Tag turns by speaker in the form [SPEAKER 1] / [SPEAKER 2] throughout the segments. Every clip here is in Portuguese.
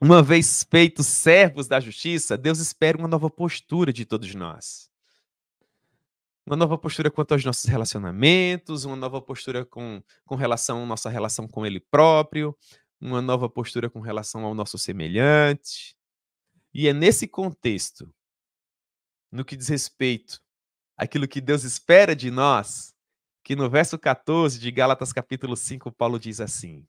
[SPEAKER 1] Uma vez feitos servos da justiça, Deus espera uma nova postura de todos nós. Uma nova postura quanto aos nossos relacionamentos, uma nova postura com, com relação à nossa relação com Ele próprio, uma nova postura com relação ao nosso semelhante. E é nesse contexto, no que diz respeito àquilo que Deus espera de nós, que no verso 14 de Gálatas capítulo 5, Paulo diz assim: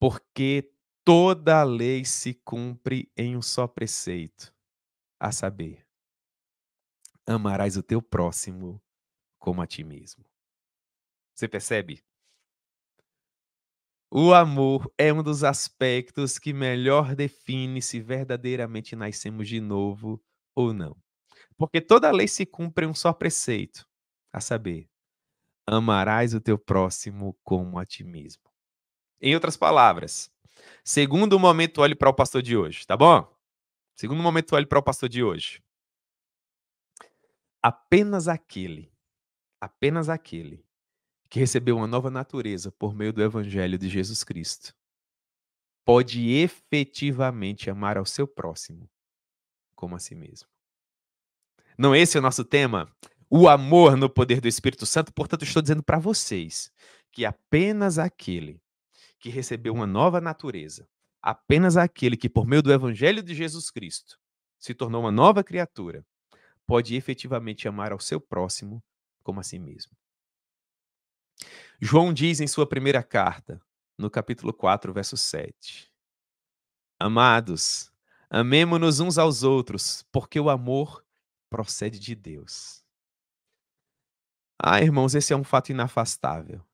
[SPEAKER 1] Porque Toda a lei se cumpre em um só preceito, a saber, amarás o teu próximo como a ti mesmo. Você percebe? O amor é um dos aspectos que melhor define se verdadeiramente nascemos de novo ou não. Porque toda lei se cumpre em um só preceito, a saber, amarás o teu próximo como a ti mesmo. Em outras palavras, Segundo momento olhe para o pastor de hoje, tá bom? Segundo momento olhe para o pastor de hoje. Apenas aquele, apenas aquele que recebeu uma nova natureza por meio do evangelho de Jesus Cristo, pode efetivamente amar ao seu próximo como a si mesmo. Não é esse é o nosso tema? O amor no poder do Espírito Santo. Portanto, estou dizendo para vocês que apenas aquele que recebeu uma nova natureza. Apenas aquele que, por meio do Evangelho de Jesus Cristo, se tornou uma nova criatura, pode efetivamente amar ao seu próximo como a si mesmo. João diz em sua primeira carta, no capítulo 4, verso 7: Amados, amemo-nos uns aos outros, porque o amor procede de Deus. Ah, irmãos, esse é um fato inafastável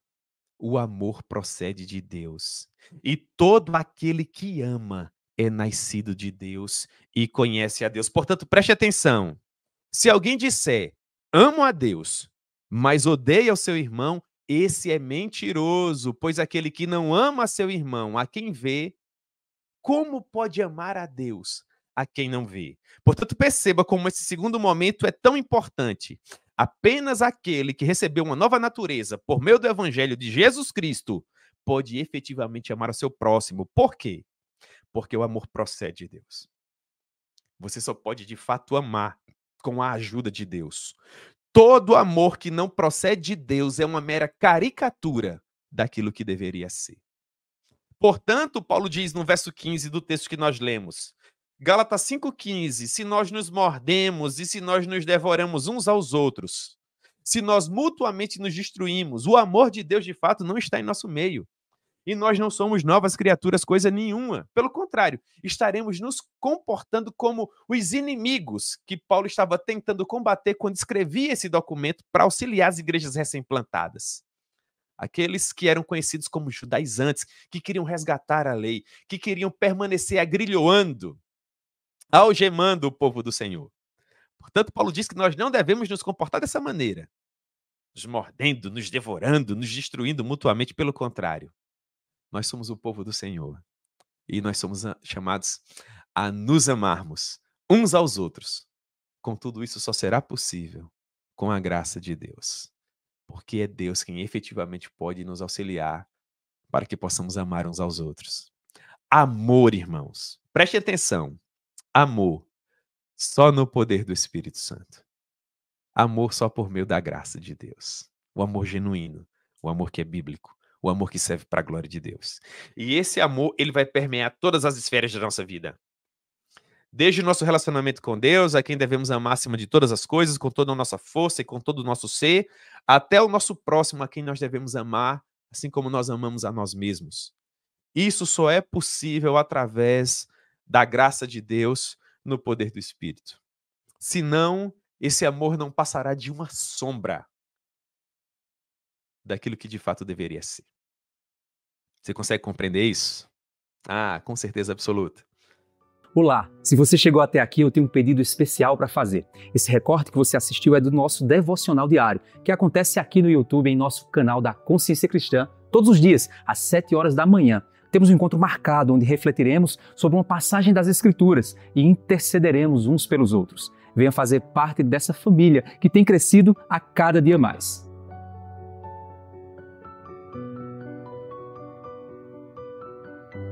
[SPEAKER 1] o amor procede de Deus. E todo aquele que ama é nascido de Deus e conhece a Deus. Portanto, preste atenção. Se alguém disser, amo a Deus, mas odeia o seu irmão, esse é mentiroso, pois aquele que não ama seu irmão, a quem vê, como pode amar a Deus a quem não vê? Portanto, perceba como esse segundo momento é tão importante. Apenas aquele que recebeu uma nova natureza por meio do evangelho de Jesus Cristo pode efetivamente amar o seu próximo. Por quê? Porque o amor procede de Deus. Você só pode de fato amar com a ajuda de Deus. Todo amor que não procede de Deus é uma mera caricatura daquilo que deveria ser. Portanto, Paulo diz no verso 15 do texto que nós lemos: Gálatas 5,15: se nós nos mordemos e se nós nos devoramos uns aos outros, se nós mutuamente nos destruímos, o amor de Deus de fato não está em nosso meio. E nós não somos novas criaturas, coisa nenhuma. Pelo contrário, estaremos nos comportando como os inimigos que Paulo estava tentando combater quando escrevia esse documento para auxiliar as igrejas recém-plantadas aqueles que eram conhecidos como judaizantes, que queriam resgatar a lei, que queriam permanecer agrilhoando algemando o povo do Senhor. Portanto, Paulo diz que nós não devemos nos comportar dessa maneira, nos mordendo, nos devorando, nos destruindo mutuamente, pelo contrário. Nós somos o povo do Senhor e nós somos chamados a nos amarmos uns aos outros. Com tudo isso só será possível com a graça de Deus, porque é Deus quem efetivamente pode nos auxiliar para que possamos amar uns aos outros. Amor, irmãos. Preste atenção amor só no poder do Espírito Santo. Amor só por meio da graça de Deus. O amor genuíno, o amor que é bíblico, o amor que serve para a glória de Deus. E esse amor, ele vai permear todas as esferas da nossa vida. Desde o nosso relacionamento com Deus, a quem devemos amar acima de todas as coisas, com toda a nossa força e com todo o nosso ser, até o nosso próximo, a quem nós devemos amar, assim como nós amamos a nós mesmos. Isso só é possível através da graça de Deus no poder do Espírito. Senão, esse amor não passará de uma sombra daquilo que de fato deveria ser. Você consegue compreender isso? Ah, com certeza absoluta. Olá! Se você chegou até aqui, eu tenho um pedido especial para fazer. Esse recorte que você assistiu é do nosso devocional diário, que acontece aqui no YouTube, em nosso canal da Consciência Cristã, todos os dias, às 7 horas da manhã. Temos um encontro marcado onde refletiremos sobre uma passagem das Escrituras e intercederemos uns pelos outros. Venha fazer parte dessa família que tem crescido a cada dia mais.